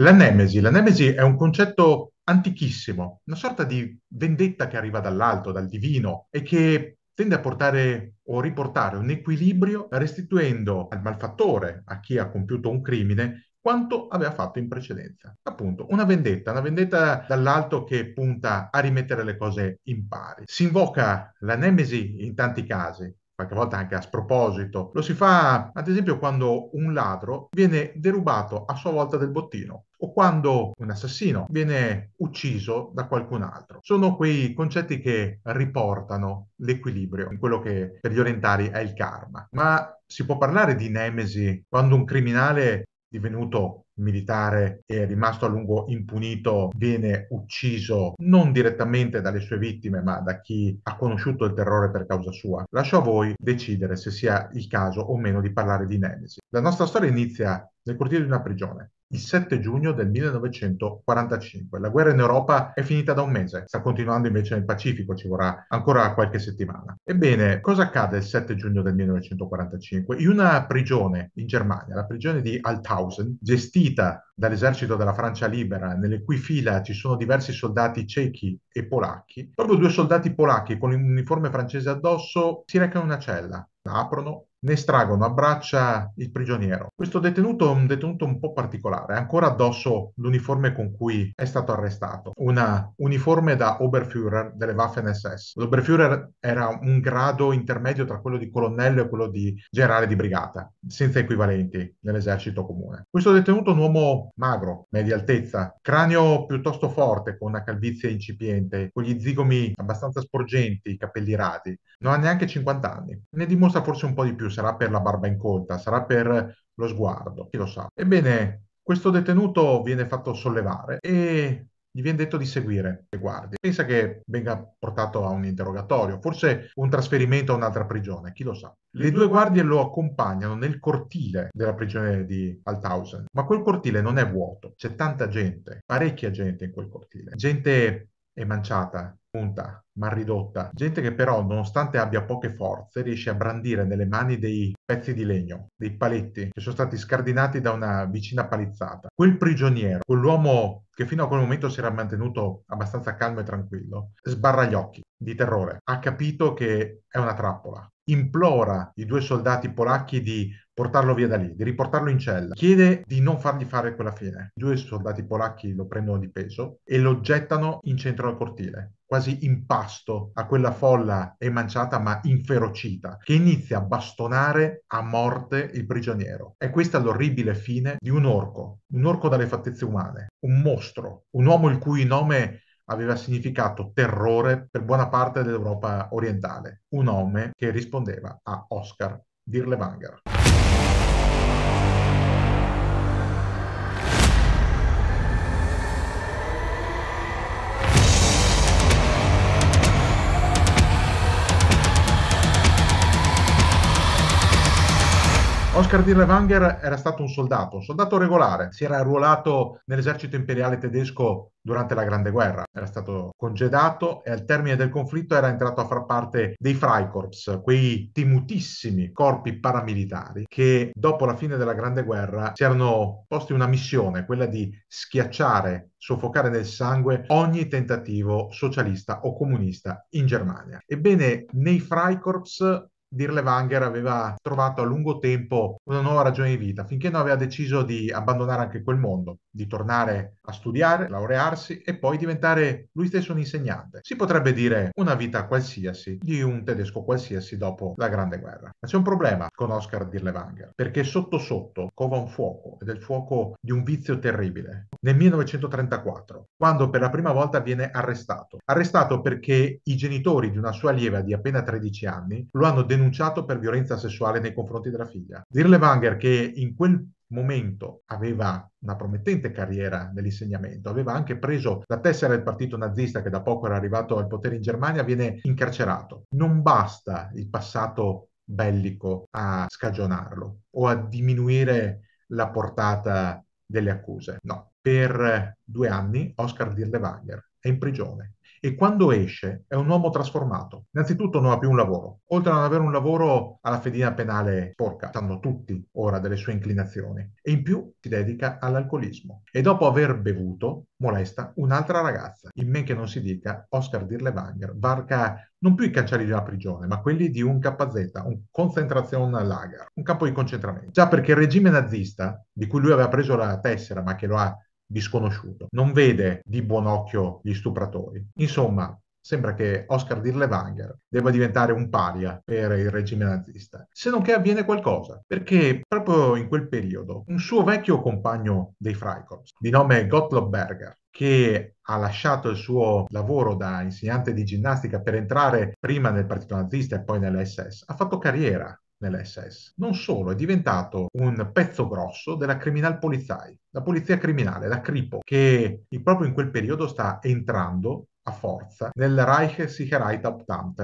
La nemesi, la nemesi è un concetto antichissimo, una sorta di vendetta che arriva dall'alto, dal divino, e che tende a portare o riportare un equilibrio restituendo al malfattore, a chi ha compiuto un crimine, quanto aveva fatto in precedenza. Appunto, una vendetta, una vendetta dall'alto che punta a rimettere le cose in pari. Si invoca la nemesi in tanti casi, qualche volta anche a sproposito. Lo si fa ad esempio quando un ladro viene derubato a sua volta del bottino o quando un assassino viene ucciso da qualcun altro. Sono quei concetti che riportano l'equilibrio in quello che per gli orientali è il karma. Ma si può parlare di nemesi quando un criminale divenuto militare è rimasto a lungo impunito viene ucciso non direttamente dalle sue vittime ma da chi ha conosciuto il terrore per causa sua. Lascio a voi decidere se sia il caso o meno di parlare di Nemesi. La nostra storia inizia nel cortile di una prigione il 7 giugno del 1945. La guerra in Europa è finita da un mese, sta continuando invece nel Pacifico, ci vorrà ancora qualche settimana. Ebbene, cosa accade il 7 giugno del 1945? In una prigione in Germania, la prigione di Althausen, gestita dall'esercito della Francia libera, nelle cui fila ci sono diversi soldati cechi e polacchi, proprio due soldati polacchi con un uniforme francese addosso si recano in una cella, la aprono ne estraggono abbraccia il prigioniero. Questo detenuto è un detenuto un po' particolare, ha ancora addosso l'uniforme con cui è stato arrestato, una uniforme da Oberführer delle Waffen-SS. L'Oberführer era un grado intermedio tra quello di colonnello e quello di generale di brigata, senza equivalenti nell'esercito comune. Questo detenuto è un uomo magro, media altezza, cranio piuttosto forte, con una calvizie incipiente, con gli zigomi abbastanza sporgenti, i capelli radi. Non ha neanche 50 anni, ne dimostra forse un po' di più più sarà per la barba incolta, sarà per lo sguardo, chi lo sa. Ebbene, questo detenuto viene fatto sollevare e gli viene detto di seguire le guardie. Pensa che venga portato a un interrogatorio, forse un trasferimento a un'altra prigione, chi lo sa. Le due guardie lo accompagnano nel cortile della prigione di Althausen, ma quel cortile non è vuoto, c'è tanta gente, parecchia gente in quel cortile, gente manciata punta, ma ridotta, gente che però nonostante abbia poche forze riesce a brandire nelle mani dei pezzi di legno, dei paletti che sono stati scardinati da una vicina palizzata. Quel prigioniero, quell'uomo che fino a quel momento si era mantenuto abbastanza calmo e tranquillo, sbarra gli occhi di terrore, ha capito che è una trappola, implora i due soldati polacchi di portarlo via da lì, di riportarlo in cella. Chiede di non fargli fare quella fine. I due soldati polacchi lo prendono di peso e lo gettano in centro al cortile quasi impasto a quella folla emanciata ma inferocita, che inizia a bastonare a morte il prigioniero. È questa l'orribile fine di un orco, un orco dalle fattezze umane, un mostro, un uomo il cui nome aveva significato terrore per buona parte dell'Europa orientale, un nome che rispondeva a Oscar Dirle Vangar. Oscar di Levanger era stato un soldato, un soldato regolare, si era arruolato nell'esercito imperiale tedesco durante la Grande Guerra. Era stato congedato e al termine del conflitto era entrato a far parte dei Freikorps, quei timutissimi corpi paramilitari che dopo la fine della Grande Guerra si erano posti una missione, quella di schiacciare, soffocare nel sangue ogni tentativo socialista o comunista in Germania. Ebbene, nei Freikorps Dirlewanger aveva trovato a lungo tempo una nuova ragione di vita, finché non aveva deciso di abbandonare anche quel mondo, di tornare a studiare, laurearsi e poi diventare lui stesso un insegnante. Si potrebbe dire una vita qualsiasi di un tedesco qualsiasi dopo la Grande Guerra. Ma c'è un problema con Oscar Dirlewanger, perché sotto sotto cova un fuoco, ed è il fuoco di un vizio terribile. Nel 1934, quando per la prima volta viene arrestato. Arrestato perché i genitori di una sua allieva di appena 13 anni lo hanno denunciato denunciato per violenza sessuale nei confronti della figlia. Dirle Wanger che in quel momento aveva una promettente carriera nell'insegnamento, aveva anche preso la tessera del partito nazista che da poco era arrivato al potere in Germania, viene incarcerato. Non basta il passato bellico a scagionarlo o a diminuire la portata delle accuse. No, per due anni Oscar Dirlewanger è in prigione e quando esce è un uomo trasformato. Innanzitutto non ha più un lavoro. Oltre a non avere un lavoro, alla fedina penale sporca, sanno tutti ora delle sue inclinazioni. E in più si dedica all'alcolismo. E dopo aver bevuto, molesta un'altra ragazza. In men che non si dica, Oscar Dirlewanger varca non più i cancelli della prigione, ma quelli di un KZ, un lager, un campo di concentramento. Già perché il regime nazista, di cui lui aveva preso la tessera, ma che lo ha disconosciuto, non vede di buon occhio gli stupratori. Insomma, sembra che Oscar Dirlewanger debba diventare un paria per il regime nazista, se non che avviene qualcosa, perché proprio in quel periodo un suo vecchio compagno dei Freikorps, di nome Gottlob Berger, che ha lasciato il suo lavoro da insegnante di ginnastica per entrare prima nel partito nazista e poi nell'SS, ha fatto carriera nell'SS. Non solo, è diventato un pezzo grosso della criminal polizai, la polizia criminale, la Cripo, che proprio in quel periodo sta entrando a forza nel Reich Sicherheit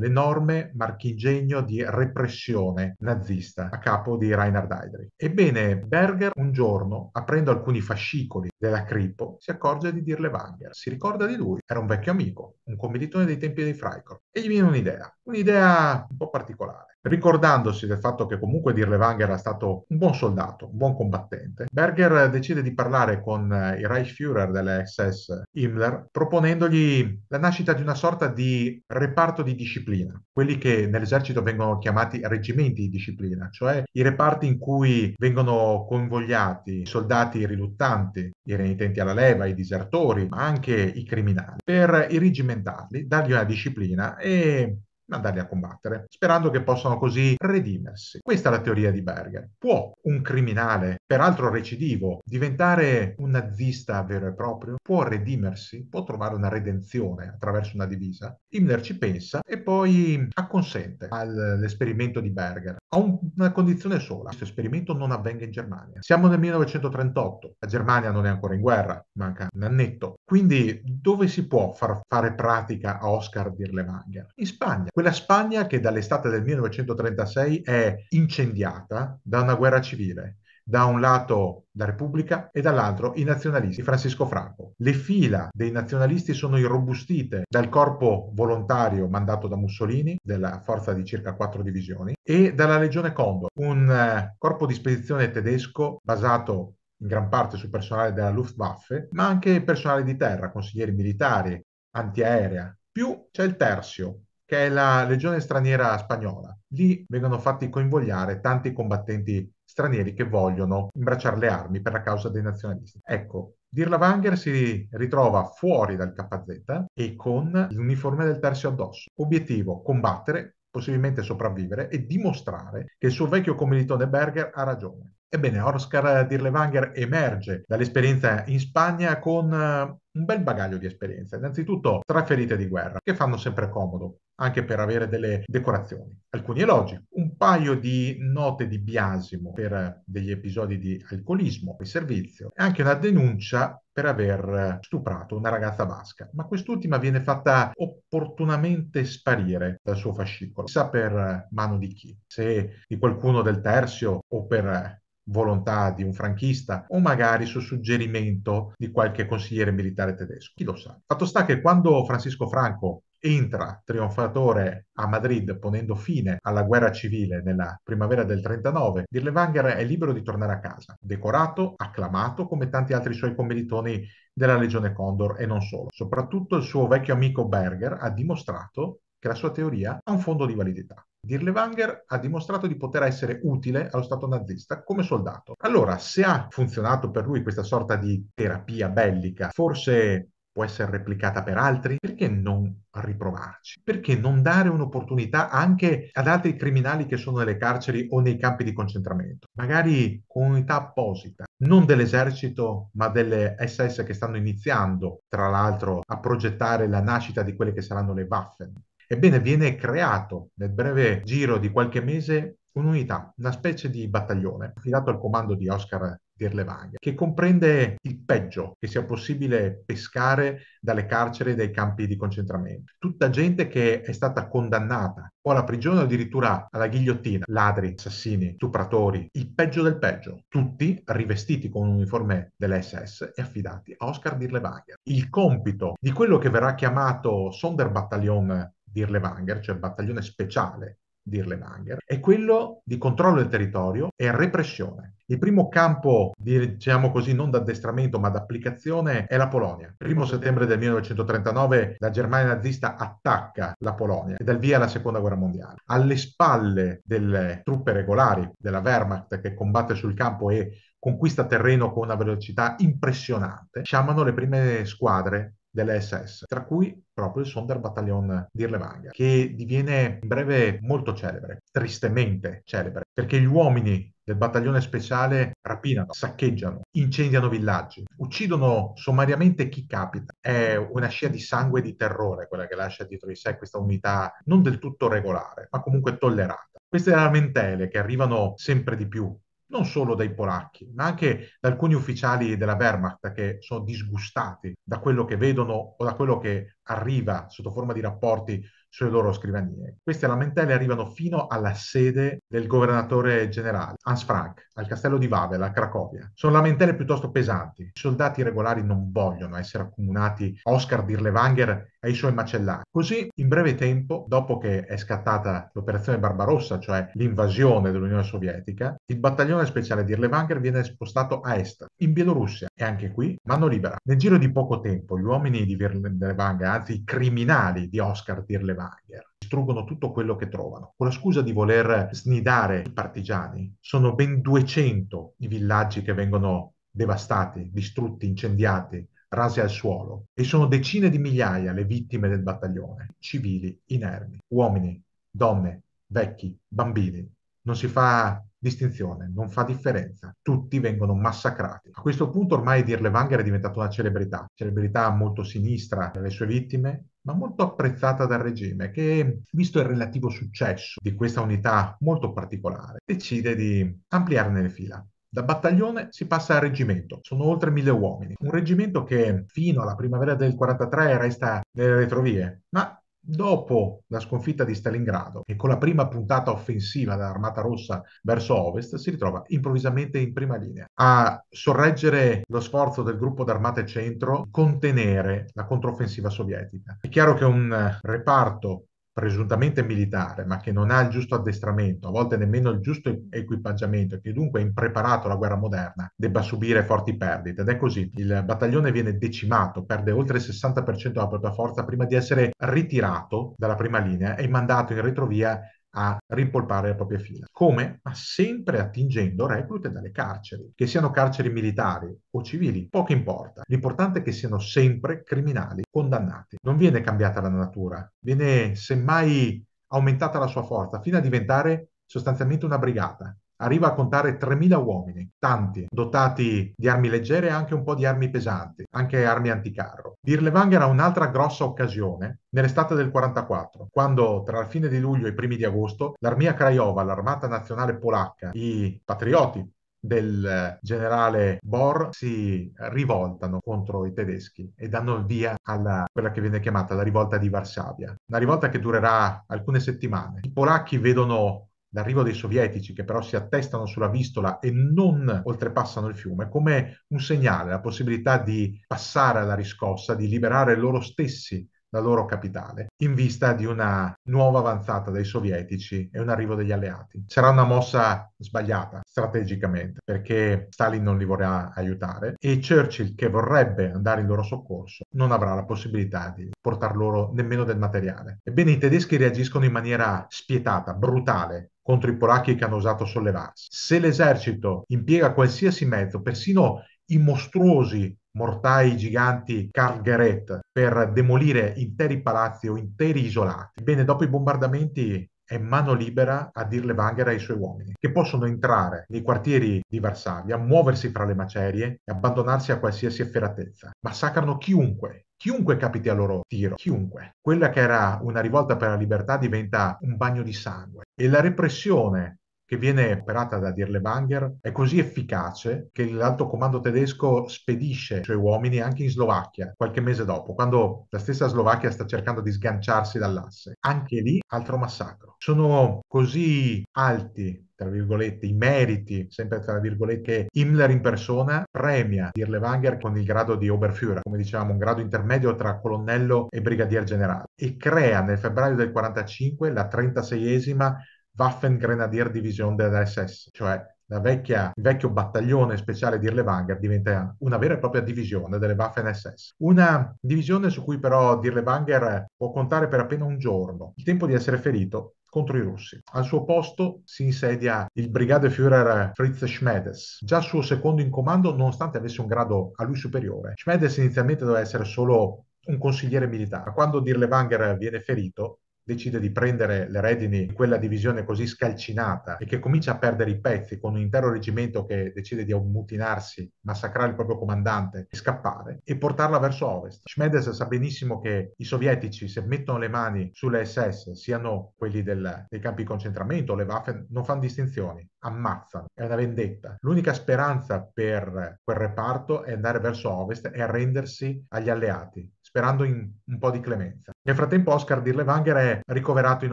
l'enorme marchingegno di repressione nazista a capo di Reinhard Heydrich. Ebbene, Berger un giorno, aprendo alcuni fascicoli della Cripo, si accorge di Dirle Wanger. Si ricorda di lui, era un vecchio amico, un commilitone dei tempi dei Freikorps, e gli viene un'idea, un'idea un po' particolare. Ricordandosi del fatto che comunque Dirlewang era stato un buon soldato, un buon combattente, Berger decide di parlare con eh, il Reichsführer dell'SS Himmler proponendogli la nascita di una sorta di reparto di disciplina, quelli che nell'esercito vengono chiamati reggimenti di disciplina, cioè i reparti in cui vengono convogliati i soldati riluttanti, i renitenti alla leva, i disertori, ma anche i criminali, per irrigimentarli, dargli una disciplina e andarli a combattere, sperando che possano così redimersi. Questa è la teoria di Berger. Può un criminale peraltro recidivo, diventare un nazista vero e proprio, può redimersi, può trovare una redenzione attraverso una divisa. Himmler ci pensa e poi acconsente all'esperimento di Berger, a un, una condizione sola, questo esperimento non avvenga in Germania. Siamo nel 1938, la Germania non è ancora in guerra, manca un annetto. Quindi dove si può far fare pratica a Oscar Dirlewanger? In Spagna, quella Spagna che dall'estate del 1936 è incendiata da una guerra civile da un lato la Repubblica e dall'altro i nazionalisti Francisco Franco. Le fila dei nazionalisti sono irrobustite dal corpo volontario mandato da Mussolini, della forza di circa quattro divisioni, e dalla Legione Condor, un eh, corpo di spedizione tedesco basato in gran parte su personale della Luftwaffe, ma anche personale di terra, consiglieri militari, antiaerea. Più c'è il terzio, che è la legione straniera spagnola. Lì vengono fatti coinvogliare tanti combattenti stranieri che vogliono imbracciare le armi per la causa dei nazionalisti. Ecco, Dirla Wanger si ritrova fuori dal KZ e con l'uniforme del terzo addosso. Obiettivo, combattere, possibilmente sopravvivere e dimostrare che il suo vecchio commilitone Berger ha ragione. Ebbene, Oscar Dirlewanger emerge dall'esperienza in Spagna con eh, un bel bagaglio di esperienze. Innanzitutto tre ferite di guerra che fanno sempre comodo anche per avere delle decorazioni. Alcuni elogi, un paio di note di biasimo per degli episodi di alcolismo e servizio, e anche una denuncia per aver stuprato una ragazza basca, ma quest'ultima viene fatta opportunamente sparire dal suo fascicolo, chissà per mano di chi, se di qualcuno del Terzio o per volontà di un franchista o magari su suggerimento di qualche consigliere militare tedesco, chi lo sa. Fatto sta che quando Francisco Franco entra trionfatore a Madrid ponendo fine alla guerra civile nella primavera del 39, Dirlewanger è libero di tornare a casa, decorato, acclamato come tanti altri suoi commilitoni della Legione Condor e non solo. Soprattutto il suo vecchio amico Berger ha dimostrato che la sua teoria ha un fondo di validità. Dirlewanger ha dimostrato di poter essere utile allo Stato nazista come soldato. Allora, se ha funzionato per lui questa sorta di terapia bellica, forse può essere replicata per altri? Perché non a riprovarci. Perché non dare un'opportunità anche ad altri criminali che sono nelle carceri o nei campi di concentramento? Magari con unità apposita, non dell'esercito, ma delle SS che stanno iniziando, tra l'altro, a progettare la nascita di quelle che saranno le Waffen. Ebbene, viene creato nel breve giro di qualche mese un'unità, una specie di battaglione, affidato al comando di Oscar dirle che comprende il peggio che sia possibile pescare dalle carceri e dai campi di concentramento. Tutta gente che è stata condannata o alla prigione o addirittura alla ghigliottina, ladri, assassini, stupratori, il peggio del peggio, tutti rivestiti con un uniforme dell'SS e affidati a Oscar Dirlewanger. Il compito di quello che verrà chiamato Sonderbattalion Dirlewanger, cioè il battaglione speciale Dirlewanger, è quello di controllo del territorio e repressione. Il primo campo, diciamo così, non d'addestramento ma d'applicazione è la Polonia. Il primo settembre del 1939 la Germania nazista attacca la Polonia e dà via alla seconda guerra mondiale. Alle spalle delle truppe regolari della Wehrmacht che combatte sul campo e conquista terreno con una velocità impressionante, sciamano le prime squadre delle SS, tra cui proprio il Sonderbattaglion di Irlevanga, che diviene in breve molto celebre, tristemente celebre, perché gli uomini del battaglione speciale rapinano, saccheggiano, incendiano villaggi, uccidono sommariamente chi capita. È una scia di sangue e di terrore quella che lascia dietro di sé questa unità non del tutto regolare, ma comunque tollerata. Queste lamentele che arrivano sempre di più non solo dai polacchi, ma anche da alcuni ufficiali della Wehrmacht che sono disgustati da quello che vedono o da quello che arriva sotto forma di rapporti sulle loro scrivanie. Queste lamentele arrivano fino alla sede del governatore generale, Hans Frank, al castello di Wawel, a Cracovia. Sono lamentele piuttosto pesanti. I soldati regolari non vogliono essere accomunati a Oscar Dirlewanger ai suoi macellari. Così, in breve tempo, dopo che è scattata l'operazione Barbarossa, cioè l'invasione dell'Unione Sovietica, il battaglione speciale di viene spostato a est, in Bielorussia, e anche qui mano libera. Nel giro di poco tempo, gli uomini di Irlevanger, anzi i criminali di Oscar Dirlewanger, Wagner. Distruggono tutto quello che trovano. Con la scusa di voler snidare i partigiani, sono ben 200 i villaggi che vengono devastati, distrutti, incendiati, rasi al suolo e sono decine di migliaia le vittime del battaglione, civili inermi, uomini, donne, vecchi, bambini. Non si fa distinzione, non fa differenza, tutti vengono massacrati. A questo punto ormai Dirle Vanger è diventata una celebrità, celebrità molto sinistra delle sue vittime, ma molto apprezzata dal regime che, visto il relativo successo di questa unità molto particolare, decide di ampliarne le fila. Da battaglione si passa al reggimento, sono oltre mille uomini, un reggimento che fino alla primavera del 43 resta nelle retrovie, ma Dopo la sconfitta di Stalingrado e con la prima puntata offensiva dell'Armata Rossa verso ovest, si ritrova improvvisamente in prima linea a sorreggere lo sforzo del gruppo d'armate centro, contenere la controffensiva sovietica. È chiaro che un reparto presuntamente militare, ma che non ha il giusto addestramento, a volte nemmeno il giusto equipaggiamento e che dunque è impreparato alla guerra moderna, debba subire forti perdite. Ed è così, il battaglione viene decimato, perde oltre il 60% della propria forza prima di essere ritirato dalla prima linea e mandato in retrovia a rimpolpare le proprie fila. Come? Ma sempre attingendo reclute dalle carceri, che siano carceri militari o civili, poco importa. L'importante è che siano sempre criminali condannati. Non viene cambiata la natura, viene semmai aumentata la sua forza fino a diventare sostanzialmente una brigata arriva a contare 3.000 uomini, tanti, dotati di armi leggere e anche un po' di armi pesanti, anche armi anticarro. Dirlevang era un'altra grossa occasione nell'estate del 44, quando tra la fine di luglio e i primi di agosto l'armia Craiova, l'armata nazionale polacca, i patrioti del eh, generale Bohr si rivoltano contro i tedeschi e danno il via a quella che viene chiamata la rivolta di Varsavia, una rivolta che durerà alcune settimane. I polacchi vedono l'arrivo dei sovietici che però si attestano sulla vistola e non oltrepassano il fiume come un segnale, la possibilità di passare alla riscossa, di liberare loro stessi la loro capitale, in vista di una nuova avanzata dei sovietici e un arrivo degli alleati. Sarà una mossa sbagliata strategicamente perché Stalin non li vorrà aiutare e Churchill, che vorrebbe andare in loro soccorso, non avrà la possibilità di portar loro nemmeno del materiale. Ebbene, i tedeschi reagiscono in maniera spietata, brutale, contro i polacchi che hanno osato sollevarsi. Se l'esercito impiega qualsiasi mezzo, persino i mostruosi mortai giganti Kargaret per demolire interi palazzi o interi isolati. Bene, dopo i bombardamenti è mano libera a dirle Wanger ai suoi uomini, che possono entrare nei quartieri di Varsavia, muoversi fra le macerie e abbandonarsi a qualsiasi efferatezza. Massacrano chiunque, chiunque capiti a loro tiro, chiunque. Quella che era una rivolta per la libertà diventa un bagno di sangue e la repressione che viene operata da Dirlebanger è così efficace che l'alto comando tedesco spedisce i suoi uomini anche in Slovacchia qualche mese dopo, quando la stessa Slovacchia sta cercando di sganciarsi dall'asse. Anche lì altro massacro. Sono così alti tra virgolette, i meriti, sempre tra virgolette, che Himmler in persona premia Dirlewanger con il grado di Oberführer, come dicevamo, un grado intermedio tra colonnello e brigadier generale, e crea nel febbraio del 45 la 36esima Waffengrenadier Division della SS, cioè Vecchia, il vecchio battaglione speciale di Irlevanger diventa una vera e propria divisione delle Waffen-SS. Una divisione su cui però Dirlevanger può contare per appena un giorno, il tempo di essere ferito contro i russi. Al suo posto si insedia il brigadefuhrer Fritz Schmedes, già suo secondo in comando nonostante avesse un grado a lui superiore. Schmedes inizialmente doveva essere solo un consigliere militare, ma quando Dirlevanger viene ferito decide di prendere le redini di quella divisione così scalcinata e che comincia a perdere i pezzi con un intero reggimento che decide di ammutinarsi, massacrare il proprio comandante e scappare e portarla verso ovest. Schmedes sa benissimo che i sovietici se mettono le mani sulle SS, siano quelli del, dei campi di concentramento, le Waffen, non fanno distinzioni, ammazzano, è una vendetta. L'unica speranza per quel reparto è andare verso ovest e arrendersi agli alleati, sperando in un po' di clemenza. Nel frattempo Oscar Dirlewanger è ricoverato in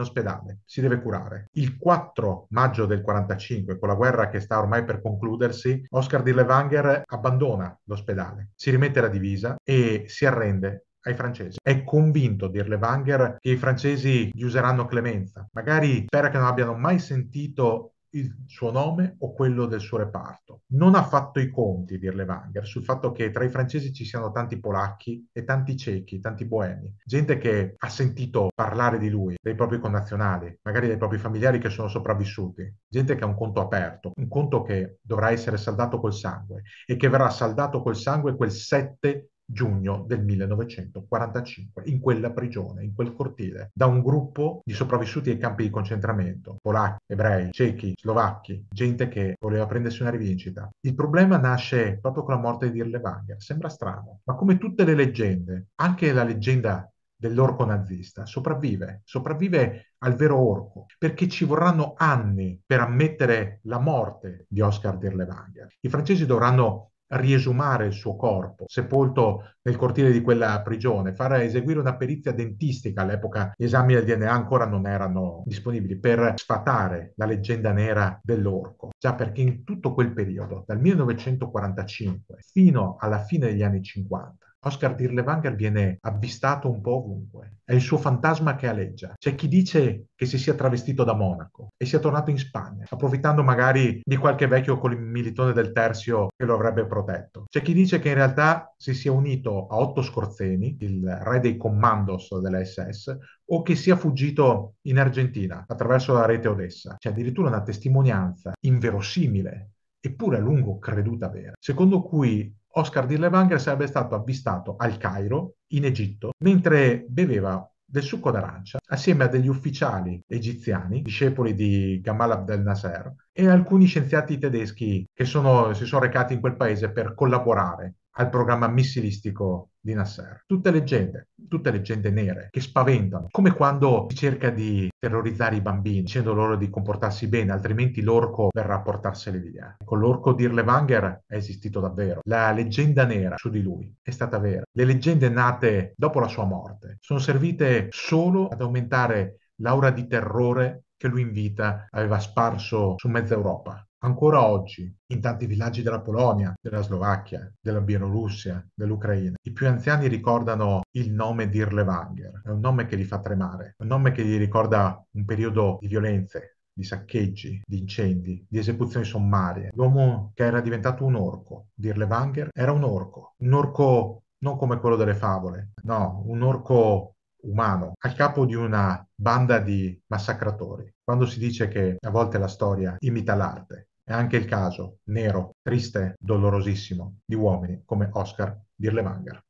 ospedale, si deve curare. Il 4 maggio del 45, con la guerra che sta ormai per concludersi, Oscar Dirlewanger abbandona l'ospedale, si rimette la divisa e si arrende ai francesi. È convinto, Dirlewanger, che i francesi gli useranno clemenza. Magari spera che non abbiano mai sentito il suo nome o quello del suo reparto. Non ha fatto i conti, dirle Wanger, sul fatto che tra i francesi ci siano tanti polacchi e tanti cechi, tanti boemi, gente che ha sentito parlare di lui, dei propri connazionali, magari dei propri familiari che sono sopravvissuti, gente che ha un conto aperto, un conto che dovrà essere saldato col sangue e che verrà saldato col sangue quel 7 giugno del 1945 in quella prigione, in quel cortile, da un gruppo di sopravvissuti ai campi di concentramento, polacchi, ebrei, cechi, slovacchi, gente che voleva prendersi una rivincita. Il problema nasce proprio con la morte di Irlevagher, sembra strano, ma come tutte le leggende, anche la leggenda dell'orco nazista sopravvive, sopravvive al vero orco, perché ci vorranno anni per ammettere la morte di Oscar Dirlewanger. I francesi dovranno riesumare il suo corpo, sepolto nel cortile di quella prigione, far eseguire una perizia dentistica, all'epoca gli esami del DNA ancora non erano disponibili, per sfatare la leggenda nera dell'orco. Già perché in tutto quel periodo, dal 1945 fino alla fine degli anni 50, Oscar Dirlevanger viene avvistato un po' ovunque. È il suo fantasma che aleggia. C'è chi dice che si sia travestito da monaco e sia tornato in Spagna, approfittando magari di qualche vecchio militone del terzio che lo avrebbe protetto. C'è chi dice che in realtà si sia unito a Otto Scorzeni, il re dei commandos della SS, o che sia fuggito in Argentina attraverso la rete Odessa. C'è addirittura una testimonianza inverosimile eppure a lungo creduta vera, secondo cui Oscar di Levanger sarebbe stato avvistato al Cairo, in Egitto, mentre beveva del succo d'arancia assieme a degli ufficiali egiziani, discepoli di Gamal Abdel Nasser, e alcuni scienziati tedeschi che sono, si sono recati in quel paese per collaborare al programma missilistico di Nasser. Tutte leggende, tutte leggende nere che spaventano, come quando si cerca di terrorizzare i bambini dicendo loro di comportarsi bene, altrimenti l'orco verrà a portarsele via. Ecco, l'orco di Irlevanger è esistito davvero. La leggenda nera su di lui è stata vera. Le leggende nate dopo la sua morte sono servite solo ad aumentare l'aura di terrore che lui in vita aveva sparso su mezza Europa Ancora oggi, in tanti villaggi della Polonia, della Slovacchia, della Bielorussia, dell'Ucraina, i più anziani ricordano il nome di Irlevanger. È un nome che li fa tremare, è un nome che gli ricorda un periodo di violenze, di saccheggi, di incendi, di esecuzioni sommarie. L'uomo che era diventato un orco, Dirlevanger, era un orco. Un orco non come quello delle favole, no, un orco umano, al capo di una banda di massacratori. Quando si dice che a volte la storia imita l'arte, è anche il caso, nero, triste, dolorosissimo, di uomini come Oscar Birlemanger.